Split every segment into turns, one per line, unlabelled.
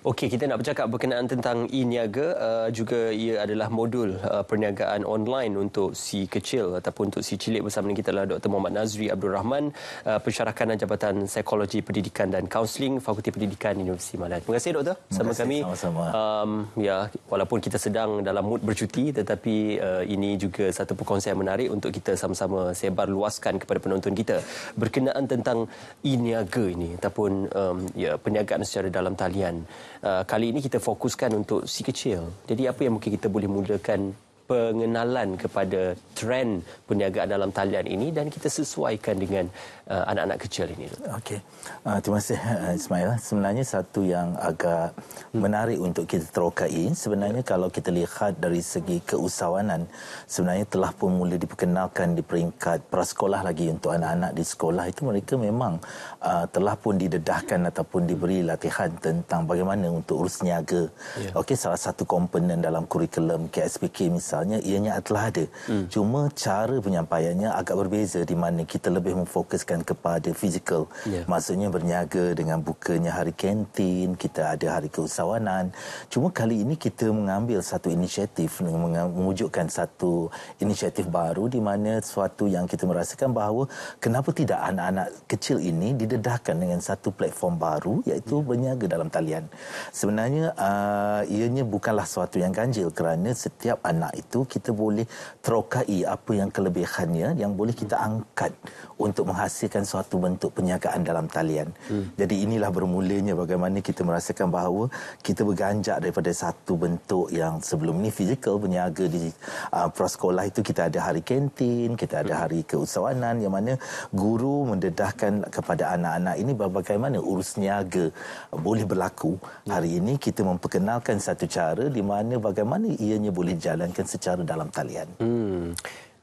Okey, kita nak bercakap berkenaan tentang e-niaga. Uh, juga ia adalah modul uh, perniagaan online untuk si kecil ataupun untuk si cilik bersama dengan kita adalah Dr. Muhammad Nazri Abdul Rahman, uh, Pensyarah Jabatan Psikologi Pendidikan dan Kaunseling Fakulti Pendidikan Universiti Malaysia. Terima kasih, Doktor. Terima kasih, sama kami. Sama-sama. Um, ya, walaupun kita sedang dalam mood bercuti tetapi uh, ini juga satu perkongsian menarik untuk kita sama-sama sebar luaskan kepada penonton kita berkenaan tentang e-niaga ini ataupun um, ya, perniagaan secara dalam talian. Uh, kali ini kita fokuskan untuk si kecil. Jadi apa yang mungkin kita boleh mulakan pengenalan kepada trend perniagaan dalam talian ini dan kita sesuaikan
dengan uh, anak-anak kecil ini. Okey. Uh, terima kasih uh, Ismail. Sebenarnya satu yang agak hmm. menarik untuk kita terokai sebenarnya ya. kalau kita lihat dari segi keusahawanan sebenarnya telah pun mula diperkenalkan di peringkat prasekolah lagi untuk anak-anak di sekolah itu mereka memang uh, telah pun didedahkan ataupun diberi latihan tentang bagaimana untuk urus niaga. Yeah. Okey salah satu komponen dalam kurikulum KSPK misalnya asalnya ianya telah ada. Hmm. Cuma cara penyampaiannya agak berbeza di mana kita lebih memfokuskan kepada fizikal. Yeah. Maksudnya berniaga dengan bukanya hari kantin, kita ada hari keusahawanan. Cuma kali ini kita mengambil satu inisiatif dengan mewujudkan satu inisiatif baru di mana sesuatu yang kita merasakan bahawa kenapa tidak anak-anak kecil ini didedahkan dengan satu platform baru iaitu yeah. berniaga dalam talian. Sebenarnya uh, ianya bukanlah sesuatu yang ganjil kerana setiap anak itu itu kita boleh terokai apa yang kelebihannya yang boleh kita angkat untuk menghasilkan suatu bentuk penyagaan dalam talian. Hmm. Jadi inilah bermulanya bagaimana kita merasakan bahawa kita berganjak daripada satu bentuk yang sebelum ini fizikal berniaga di uh, prasekolah itu kita ada hari kantin, kita ada hari keusahawanan yang mana guru mendedahkan kepada anak-anak ini bagaimana urus niaga boleh berlaku. Hmm. Hari ini kita memperkenalkan satu cara di mana bagaimana ianya boleh jalankan secara dalam talian.
Hmm.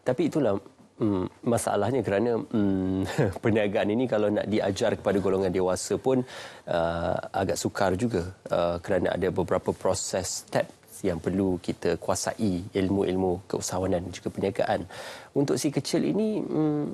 Tapi itulah hmm, masalahnya kerana hmm, perniagaan ini kalau nak diajar kepada golongan dewasa pun uh, agak sukar juga uh, kerana ada beberapa proses step yang perlu kita kuasai ilmu-ilmu keusahawanan dan juga perniagaan. Untuk si kecil ini hmm,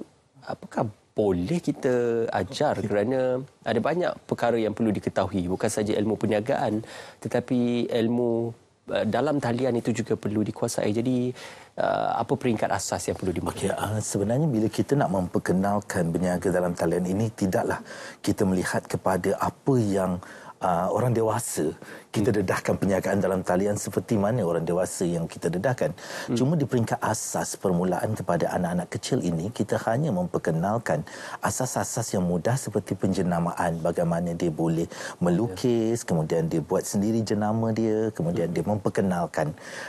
apakah boleh kita ajar ya. kerana ada banyak perkara yang perlu diketahui bukan saja ilmu perniagaan tetapi ilmu Eh, dalam talian itu juga perlu dikuasai. Jadi uh, apa peringkat asas yang perlu dimulai? Okay,
uh, ah, sebenarnya bila kita nak memperkenalkan berniaga dalam talian ini tidaklah kita melihat kepada apa yang uh, orang dewasa kita hmm. dedahkan penjagaan dalam talian seperti mana orang dewasa yang kita dedahkan. Hmm. Cuma di peringkat asas permulaan kepada anak-anak kecil ini, kita hanya memperkenalkan asas-asas yang mudah seperti penjenamaan, bagaimana dia boleh melukis, yeah. kemudian dia buat sendiri jenama dia, kemudian hmm. dia memperkenalkan.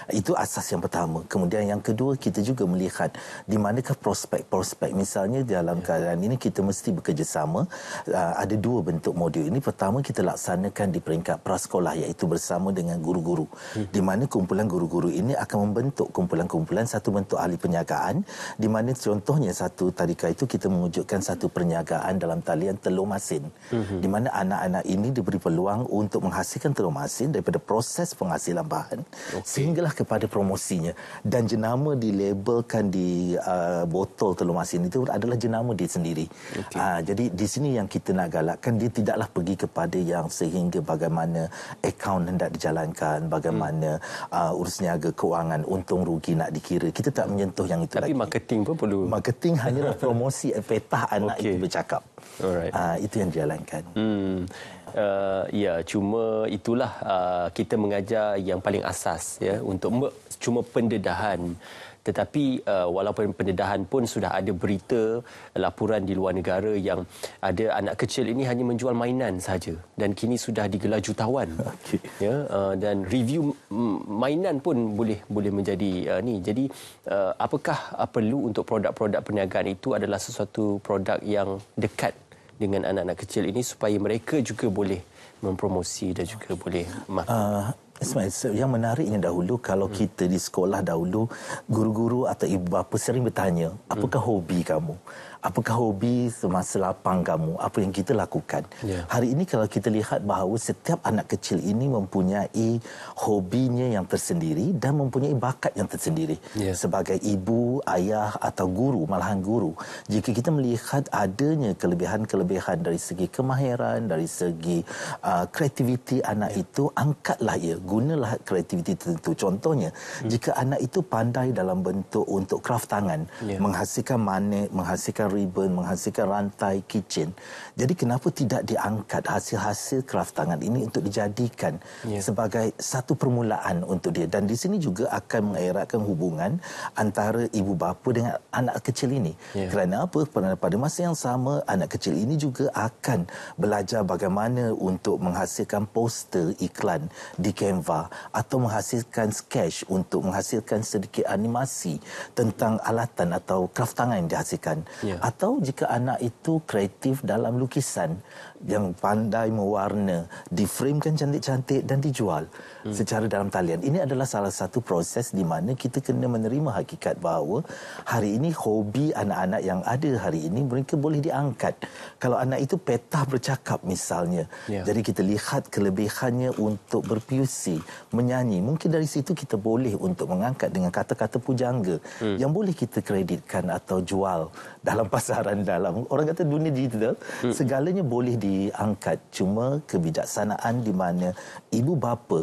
Itu asas yang pertama. Kemudian yang kedua, kita juga melihat di manakah prospek-prospek. Misalnya dalam yeah. keadaan ini, kita mesti bekerjasama. Uh, ada dua bentuk modul ini. Pertama, kita laksana dilaksanakan di peringkat prasekolah iaitu bersama dengan guru-guru hmm. di mana kumpulan guru-guru ini akan membentuk kumpulan-kumpulan satu bentuk ahli penyagaan, di mana contohnya satu tarikah itu kita mewujudkan satu penyagaan dalam talian telur masin hmm. di mana anak-anak ini diberi peluang untuk menghasilkan telur masin daripada proses penghasilan bahan okay. sehinggalah kepada promosinya dan jenama dilabelkan di uh, botol telur masin itu adalah jenama dia sendiri okay. uh, ah, jadi di sini yang kita nak galakkan dia tidaklah pergi kepada yang se sehingga bagaimana akaun hendak dijalankan, bagaimana uh, urus niaga keuangan, untung rugi nak dikira. Kita tak menyentuh yang itu Tapi lagi. Tapi marketing pun perlu. Marketing hanyalah promosi petah anak okay. itu bercakap. Alright. Uh, itu yang dijalankan.
Hmm. Uh, ya, yeah, cuma itulah uh, kita mengajar yang paling asas ya yeah, untuk cuma pendedahan tetapi uh, walaupun pendedahan pun sudah ada berita laporan di luar negara yang ada anak kecil ini hanya menjual mainan saja dan kini sudah digelar jutawan okay. ya uh, dan review mainan pun boleh boleh menjadi uh, ni jadi uh, apakah uh, perlu untuk produk-produk perniagaan itu adalah sesuatu produk yang dekat dengan anak-anak kecil ini supaya mereka juga boleh mempromosi
dan juga boleh ah, makan uh, yang menariknya dahulu kalau hmm. kita di sekolah dahulu guru-guru atau ibu bapa sering bertanya apakah hmm. hobi kamu apakah hobi semasa lapang kamu apa yang kita lakukan yeah. hari ini kalau kita lihat bahawa setiap anak kecil ini mempunyai hobinya yang tersendiri dan mempunyai bakat yang tersendiri yeah. sebagai ibu ayah atau guru malahan guru jika kita melihat adanya kelebihan-kelebihan dari segi kemahiran dari segi uh, kreativiti anak yeah. itu angkatlah ia gunalah kreativiti tertentu contohnya mm. jika anak itu pandai dalam bentuk untuk kraft tangan yeah. menghasilkan manik menghasilkan ribbon, menghasilkan rantai kitchen. Jadi kenapa tidak diangkat hasil-hasil kraftangan ini untuk dijadikan yeah. sebagai satu permulaan untuk dia. Dan di sini juga akan mengeratkan hubungan antara ibu bapa dengan anak kecil ini. Yeah. Kerana apa? Pada masa yang sama, anak kecil ini juga akan belajar bagaimana untuk menghasilkan poster iklan di Canva atau menghasilkan sketch untuk menghasilkan sedikit animasi tentang alatan atau kraftangan yang dihasilkan. Yeah atau jika anak itu kreatif dalam lukisan yang pandai mewarna diframekan cantik-cantik dan dijual hmm. secara dalam talian. Ini adalah salah satu proses di mana kita kena menerima hakikat bahawa hari ini hobi anak-anak yang ada hari ini mereka boleh diangkat. Kalau anak itu petah bercakap misalnya. Yeah. Jadi kita lihat kelebihannya untuk berpiusi, menyanyi. Mungkin dari situ kita boleh untuk mengangkat dengan kata-kata pujangga hmm. yang boleh kita kreditkan atau jual dalam pasaran dalam. Orang kata dunia digital hmm. segalanya boleh di diangkat cuma kebijaksanaan di mana ibu bapa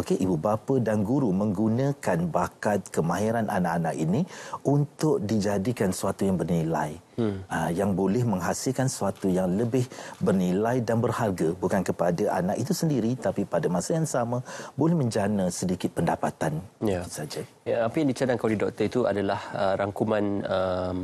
okey ibu bapa dan guru menggunakan bakat kemahiran anak-anak ini untuk dijadikan suatu yang bernilai hmm. uh, yang boleh menghasilkan suatu yang lebih bernilai dan berharga bukan kepada anak itu sendiri tapi pada masa yang sama boleh menjana sedikit pendapatan ya. saja
ya apa yang dicadangkan oleh doktor itu adalah uh, rangkuman um,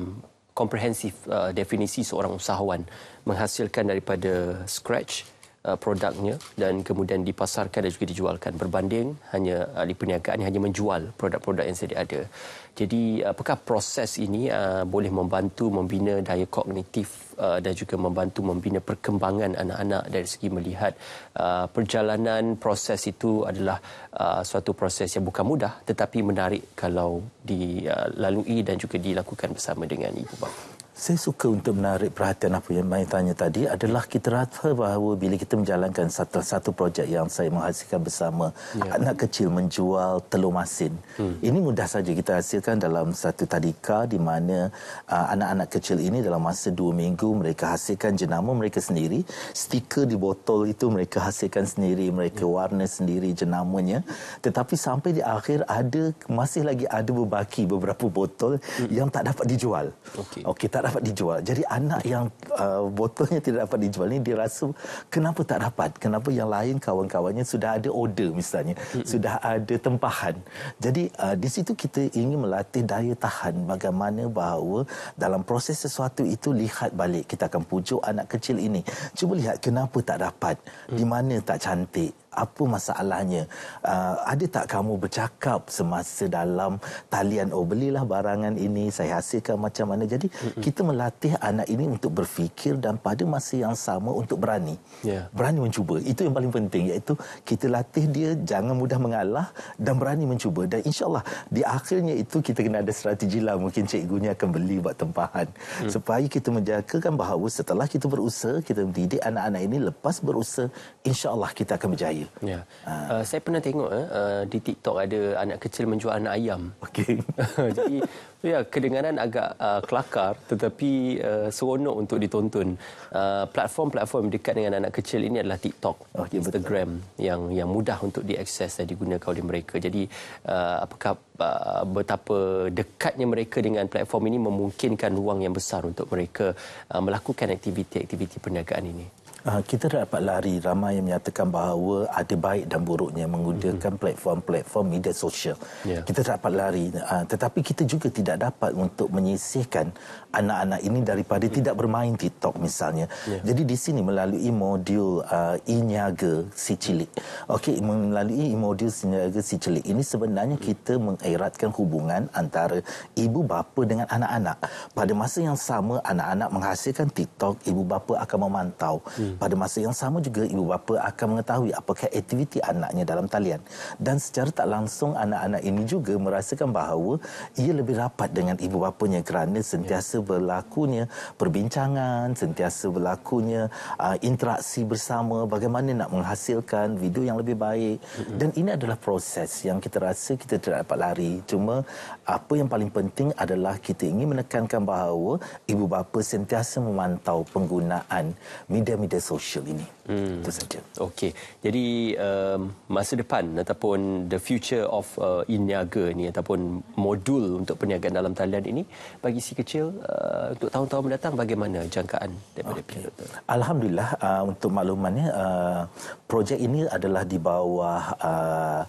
komprehensif uh, definisi seorang usahawan menghasilkan daripada scratch uh, produknya dan kemudian dipasarkan dan juga dijualkan berbanding hanya ahli uh, perniagaan hanya menjual produk-produk yang sedia ada. Jadi uh, apakah proses ini uh, boleh membantu membina daya kognitif Uh, dan juga membantu membina perkembangan anak-anak dari segi melihat uh, perjalanan proses itu adalah uh, suatu proses yang bukan mudah tetapi menarik kalau dilalui dan juga dilakukan bersama dengan ibu bapa.
Saya suka untuk menarik perhatian apa yang Mai tanya tadi adalah kita rasa bahawa bila kita menjalankan satu satu projek yang saya menghasilkan bersama ya. anak kecil menjual telur masin. Hmm. Ini mudah saja kita hasilkan dalam satu tadika di mana uh, anak-anak kecil ini dalam masa dua minggu mereka hasilkan jenama mereka sendiri, stiker di botol itu mereka hasilkan sendiri, mereka ya. warna sendiri jenamanya. Tetapi sampai di akhir ada masih lagi ada berbaki beberapa botol hmm. yang tak dapat dijual. Okey. Okay, dapat dijual. Jadi anak yang uh, botolnya tidak dapat dijual ni dia rasa kenapa tak dapat? Kenapa yang lain kawan-kawannya sudah ada order misalnya, hmm. sudah ada tempahan. Jadi uh, di situ kita ingin melatih daya tahan bagaimana bahawa dalam proses sesuatu itu lihat balik kita akan pujuk anak kecil ini. Cuba lihat kenapa tak dapat? Di hmm. mana tak cantik? apa masalahnya uh, ada tak kamu bercakap semasa dalam talian oh belilah barangan ini saya hasilkan macam mana jadi mm-hmm. kita melatih anak ini untuk berfikir dan pada masa yang sama untuk berani yeah. berani mencuba itu yang paling penting iaitu kita latih dia jangan mudah mengalah dan berani mencuba dan insyaallah di akhirnya itu kita kena ada strategi lah mungkin cikgunya akan beli buat tempahan mm. supaya kita menjagakan bahawa setelah kita berusaha kita mendidik anak-anak ini lepas berusaha insyaallah kita akan berjaya
Ya. Ha. Uh, saya pernah tengok eh, uh, di TikTok ada anak kecil menjual anak ayam. Okey. Jadi ya kedengaran agak uh, kelakar tetapi uh, seronok untuk ditonton. Uh, platform-platform uh, dekat dengan anak kecil ini adalah TikTok, okay, Instagram betul. yang yang mudah untuk diakses dan digunakan oleh mereka. Jadi uh, apakah Uh, betapa dekatnya mereka dengan platform ini memungkinkan ruang yang besar untuk mereka uh, melakukan aktiviti-aktiviti perniagaan ini.
Ah, kita dapat lari ramai yang menyatakan bahawa ada baik dan buruknya menggunakan mhm. platform-platform media sosial. Yeah. Kita dapat lari ah, tetapi kita juga tidak dapat untuk menyisihkan anak-anak ini daripada ya. tidak bermain TikTok misalnya. Yeah. Jadi di sini melalui modul uh, ah, Inyaga si cilik. okay, melalui modul Inyaga si cilik ini sebenarnya ya. kita mengeratkan hubungan antara ibu bapa dengan anak-anak. Pada masa yang sama anak-anak menghasilkan TikTok, ibu bapa akan memantau. Yeah. Pada masa yang sama juga ibu bapa akan mengetahui apakah aktiviti anaknya dalam talian dan secara tak langsung anak-anak ini juga merasakan bahawa ia lebih rapat dengan ibu bapanya kerana sentiasa ya. berlakunya perbincangan, sentiasa berlakunya uh, interaksi bersama bagaimana nak menghasilkan video yang lebih baik dan ini adalah proses yang kita rasa kita tidak dapat lari cuma apa yang paling penting adalah kita ingin menekankan bahawa ibu bapa sentiasa memantau penggunaan media-media media sosial ini.
Hmm. Itu saja. Okey. Jadi um, masa depan ataupun the future of uh, Iniaga ini ataupun modul untuk perniagaan dalam talian ini bagi si kecil uh, untuk tahun-tahun mendatang bagaimana
jangkaan daripada okay. pihak Alhamdulillah uh, untuk maklumannya uh, projek ini adalah di bawah uh,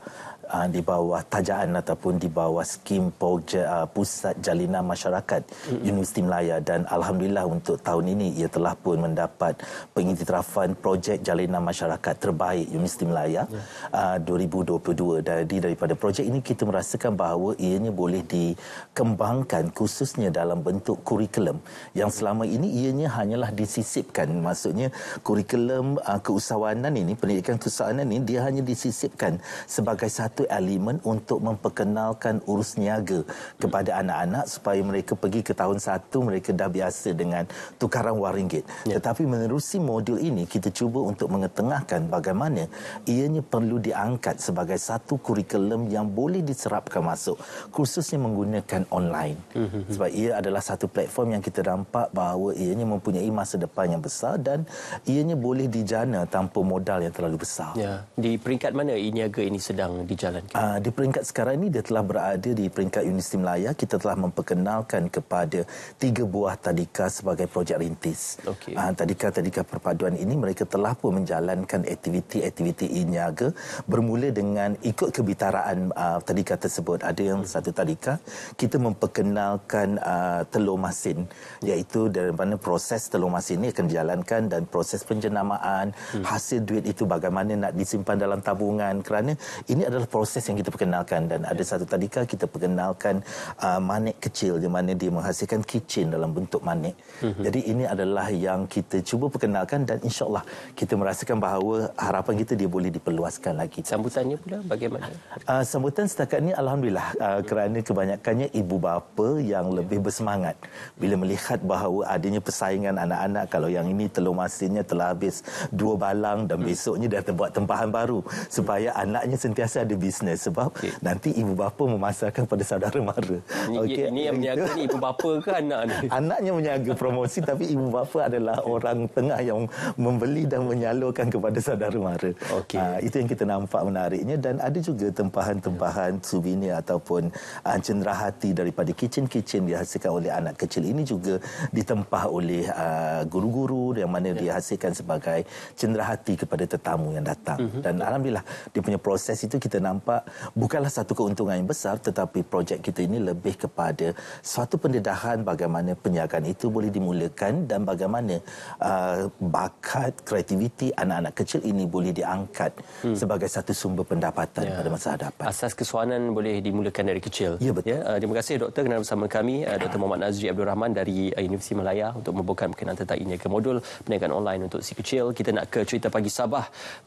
uh, di bawah tajaan ataupun di bawah skim Pogja, uh, ah, pusat jalinan masyarakat mm-hmm. Universiti Melaya dan alhamdulillah untuk tahun ini ia telah pun mendapat pengiktirafan projek jalinan masyarakat terbaik Universiti Melaya yeah. uh, 2022 dari daripada projek ini kita merasakan bahawa ianya boleh dikembangkan khususnya dalam bentuk kurikulum yang selama ini ianya hanyalah disisipkan maksudnya kurikulum uh, keusahawanan ini pendidikan keusahawanan ini dia hanya disisipkan sebagai satu satu elemen untuk memperkenalkan urus niaga kepada anak-anak supaya mereka pergi ke tahun satu mereka dah biasa dengan tukaran wang ringgit. Ya. Tetapi menerusi modul ini kita cuba untuk mengetengahkan bagaimana ianya perlu diangkat sebagai satu kurikulum yang boleh diserapkan masuk khususnya menggunakan online. Hmm, hmm, hmm. Sebab ia adalah satu platform yang kita nampak bahawa ianya mempunyai masa depan yang besar dan ianya boleh dijana tanpa modal yang terlalu besar. Ya.
Di peringkat mana e-niaga ini sedang dijana? dijalankan?
Uh, di peringkat sekarang ini dia telah berada di peringkat Universiti Melaya. Kita telah memperkenalkan kepada tiga buah tadika sebagai projek rintis. Okay. Uh, ah, tadika-tadika perpaduan ini mereka telah pun menjalankan aktiviti-aktiviti iniaga bermula dengan ikut kebitaraan uh, tadika tersebut. Ada yang satu tadika kita memperkenalkan uh, telur masin iaitu dari mana proses telur masin ini akan dijalankan dan proses penjenamaan hmm. hasil duit itu bagaimana nak disimpan dalam tabungan kerana ini adalah proses yang kita perkenalkan dan ada satu tadika kita perkenalkan uh, manik kecil di mana dia menghasilkan kitchen dalam bentuk manik. Mm-hmm. Jadi ini adalah yang kita cuba perkenalkan dan insyaallah kita merasakan bahawa harapan kita dia boleh diperluaskan lagi. Sambutannya pula bagaimana? Uh, sambutan setakat ini alhamdulillah uh, mm-hmm. kerana kebanyakannya ibu bapa yang yeah. lebih bersemangat bila melihat bahawa adanya persaingan anak-anak kalau yang ini telur masinnya telah habis dua balang dan mm-hmm. besoknya dah terbuat tempahan baru supaya anaknya sentiasa ada bisnes sebab okay. nanti ibu bapa memasarkan pada saudara mara. Ini, okay. ini yang menjaga ni ibu bapa ke anak ni? Anaknya menjaga promosi tapi ibu bapa adalah orang tengah yang membeli dan menyalurkan kepada saudara mara. Okay. Uh, ah, itu yang kita nampak menariknya dan ada juga tempahan-tempahan souvenir ataupun uh, cendera hati daripada kitchen-kitchen dihasilkan oleh anak kecil ini juga ditempah oleh uh, guru-guru yang mana yeah. dihasilkan sebagai cendera hati kepada tetamu yang datang. Mm-hmm. Dan Alhamdulillah dia punya proses itu kita nak nampak bukanlah satu keuntungan yang besar tetapi projek kita ini lebih kepada suatu pendedahan bagaimana penyiaran itu boleh dimulakan dan bagaimana uh, bakat kreativiti anak-anak kecil ini boleh diangkat hmm. sebagai satu sumber pendapatan ya. pada masa hadapan.
Asas kesuanan boleh dimulakan dari kecil. Ya, betul. Ya, uh, terima kasih doktor kerana bersama kami uh, Dr. Muhammad Nazri Abdul Rahman dari uh, Universiti Malaya untuk membuka berkenaan tentang ini ke modul perniagaan online untuk si kecil. Kita nak ke cerita pagi Sabah.